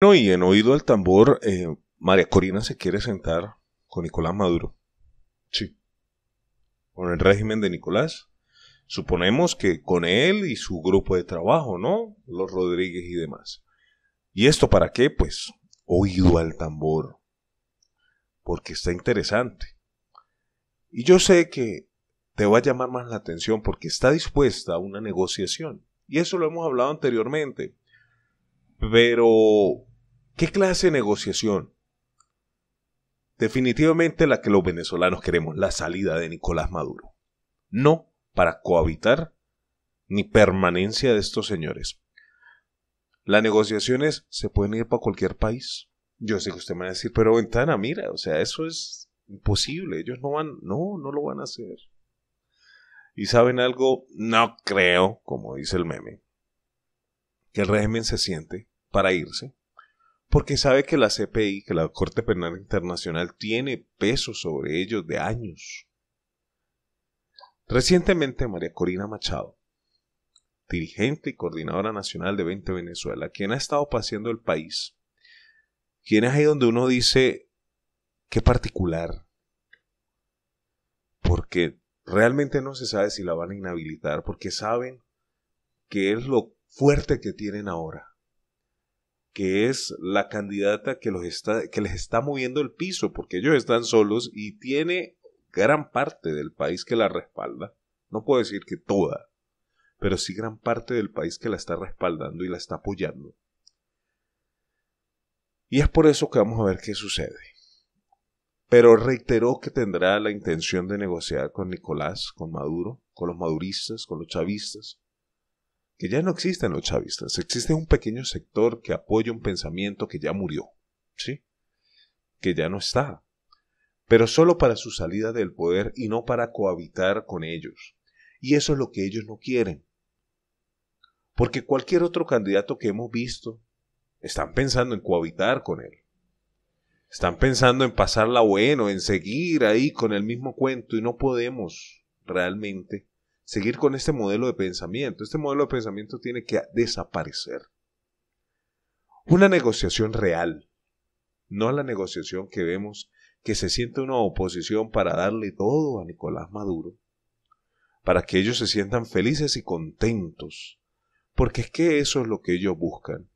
No, y en oído al tambor, eh, María Corina se quiere sentar con Nicolás Maduro. Sí. Con el régimen de Nicolás. Suponemos que con él y su grupo de trabajo, ¿no? Los Rodríguez y demás. ¿Y esto para qué? Pues oído al tambor. Porque está interesante. Y yo sé que te va a llamar más la atención porque está dispuesta a una negociación. Y eso lo hemos hablado anteriormente. Pero ¿Qué clase de negociación? Definitivamente la que los venezolanos queremos, la salida de Nicolás Maduro. No para cohabitar ni permanencia de estos señores. Las negociaciones se pueden ir para cualquier país. Yo sé que usted me va a decir, pero ventana, mira, o sea, eso es imposible. Ellos no van, no, no lo van a hacer. Y saben algo, no creo, como dice el meme, que el régimen se siente para irse porque sabe que la CPI, que la Corte Penal Internacional, tiene peso sobre ellos de años. Recientemente, María Corina Machado, dirigente y coordinadora nacional de 20 Venezuela, quien ha estado paseando el país, quien es ahí donde uno dice, qué particular, porque realmente no se sabe si la van a inhabilitar, porque saben que es lo fuerte que tienen ahora que es la candidata que, los está, que les está moviendo el piso, porque ellos están solos y tiene gran parte del país que la respalda. No puedo decir que toda, pero sí gran parte del país que la está respaldando y la está apoyando. Y es por eso que vamos a ver qué sucede. Pero reiteró que tendrá la intención de negociar con Nicolás, con Maduro, con los maduristas, con los chavistas, que ya no existen los chavistas, existe un pequeño sector que apoya un pensamiento que ya murió, ¿sí? Que ya no está, pero solo para su salida del poder y no para cohabitar con ellos. Y eso es lo que ellos no quieren. Porque cualquier otro candidato que hemos visto, están pensando en cohabitar con él. Están pensando en pasarla bueno, en seguir ahí con el mismo cuento y no podemos realmente seguir con este modelo de pensamiento. Este modelo de pensamiento tiene que desaparecer. Una negociación real, no la negociación que vemos que se siente una oposición para darle todo a Nicolás Maduro, para que ellos se sientan felices y contentos, porque es que eso es lo que ellos buscan,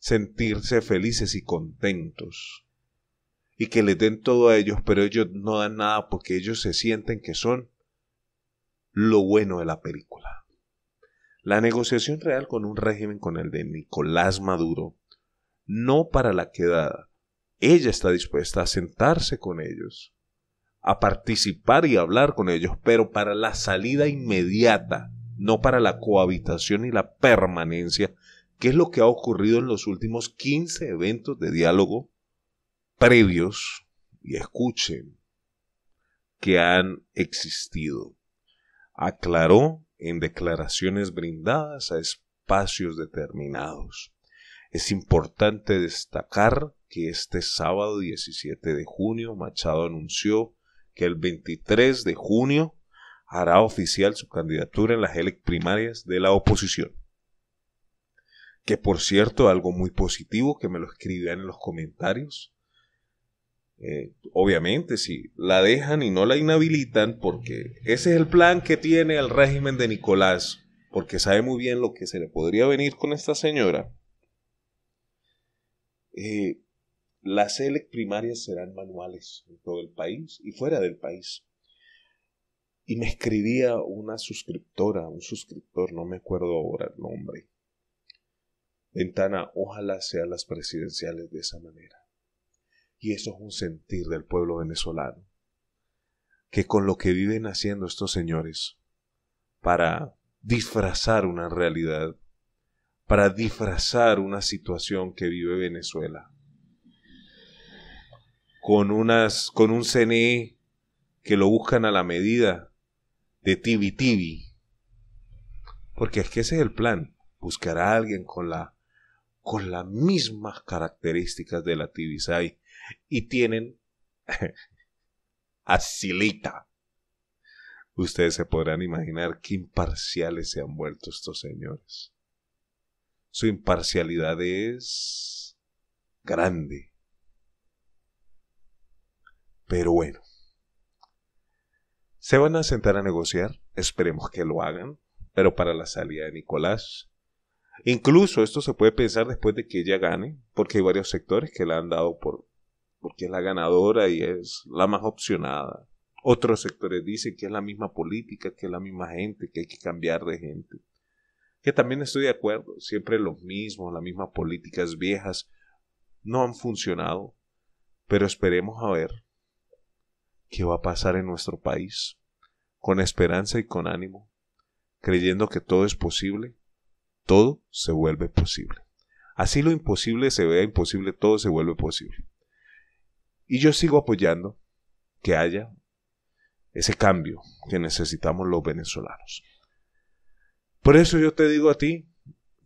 sentirse felices y contentos, y que les den todo a ellos, pero ellos no dan nada porque ellos se sienten que son lo bueno de la película. La negociación real con un régimen con el de Nicolás Maduro, no para la quedada. Ella está dispuesta a sentarse con ellos, a participar y hablar con ellos, pero para la salida inmediata, no para la cohabitación y la permanencia, que es lo que ha ocurrido en los últimos 15 eventos de diálogo previos, y escuchen, que han existido aclaró en declaraciones brindadas a espacios determinados. Es importante destacar que este sábado 17 de junio Machado anunció que el 23 de junio hará oficial su candidatura en las primarias de la oposición. Que por cierto, algo muy positivo que me lo escribían en los comentarios, eh, obviamente, si la dejan y no la inhabilitan, porque ese es el plan que tiene el régimen de Nicolás, porque sabe muy bien lo que se le podría venir con esta señora, eh, las elec primarias serán manuales en todo el país y fuera del país. Y me escribía una suscriptora, un suscriptor, no me acuerdo ahora el nombre. Ventana, ojalá sean las presidenciales de esa manera y eso es un sentir del pueblo venezolano, que con lo que viven haciendo estos señores para disfrazar una realidad, para disfrazar una situación que vive Venezuela, con, unas, con un CNE que lo buscan a la medida de Tibi Tibi, porque es que ese es el plan, buscar a alguien con la con las mismas características de la Tibisay y tienen asilita Ustedes se podrán imaginar qué imparciales se han vuelto estos señores. Su imparcialidad es grande. Pero bueno, se van a sentar a negociar, esperemos que lo hagan, pero para la salida de Nicolás Incluso esto se puede pensar después de que ella gane, porque hay varios sectores que la han dado por porque es la ganadora y es la más opcionada. Otros sectores dicen que es la misma política, que es la misma gente, que hay que cambiar de gente. Que también estoy de acuerdo, siempre los mismos, las mismas políticas viejas no han funcionado. Pero esperemos a ver qué va a pasar en nuestro país, con esperanza y con ánimo, creyendo que todo es posible, todo se vuelve posible. Así lo imposible se vea imposible, todo se vuelve posible. Y yo sigo apoyando que haya ese cambio que necesitamos los venezolanos. Por eso yo te digo a ti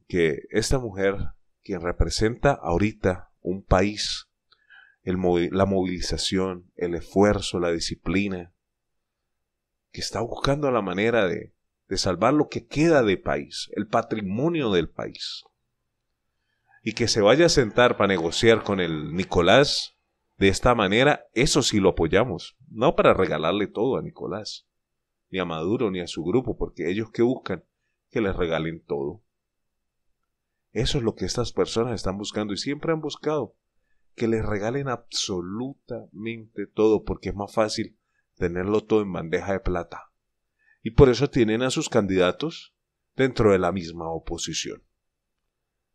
que esta mujer, quien representa ahorita un país, la movilización, el esfuerzo, la disciplina, que está buscando la manera de, de salvar lo que queda de país, el patrimonio del país, y que se vaya a sentar para negociar con el Nicolás de esta manera, eso sí lo apoyamos, no para regalarle todo a Nicolás, ni a Maduro, ni a su grupo, porque ellos que buscan que les regalen todo. Eso es lo que estas personas están buscando y siempre han buscado, que les regalen absolutamente todo, porque es más fácil tenerlo todo en bandeja de plata. Y por eso tienen a sus candidatos dentro de la misma oposición.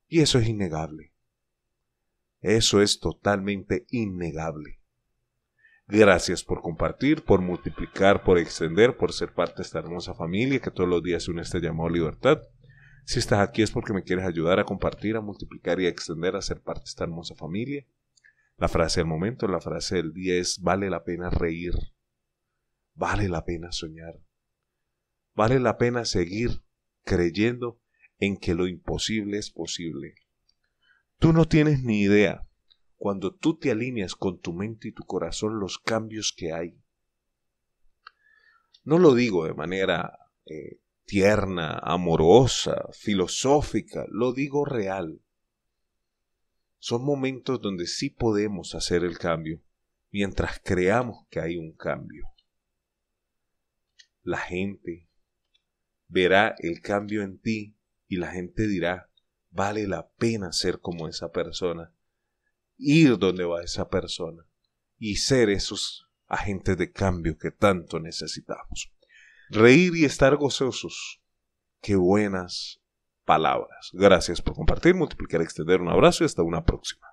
Y eso es innegable. Eso es totalmente innegable. Gracias por compartir, por multiplicar, por extender, por ser parte de esta hermosa familia que todos los días une este llamado libertad. Si estás aquí es porque me quieres ayudar a compartir, a multiplicar y a extender, a ser parte de esta hermosa familia. La frase del momento, la frase del día es, vale la pena reír, vale la pena soñar, vale la pena seguir creyendo en que lo imposible es posible. Tú no tienes ni idea, cuando tú te alineas con tu mente y tu corazón, los cambios que hay. No lo digo de manera eh, tierna, amorosa, filosófica, lo digo real. Son momentos donde sí podemos hacer el cambio, mientras creamos que hay un cambio. La gente verá el cambio en ti y la gente dirá, Vale la pena ser como esa persona, ir donde va esa persona y ser esos agentes de cambio que tanto necesitamos. Reír y estar gozosos. Qué buenas palabras. Gracias por compartir, multiplicar, extender. Un abrazo y hasta una próxima.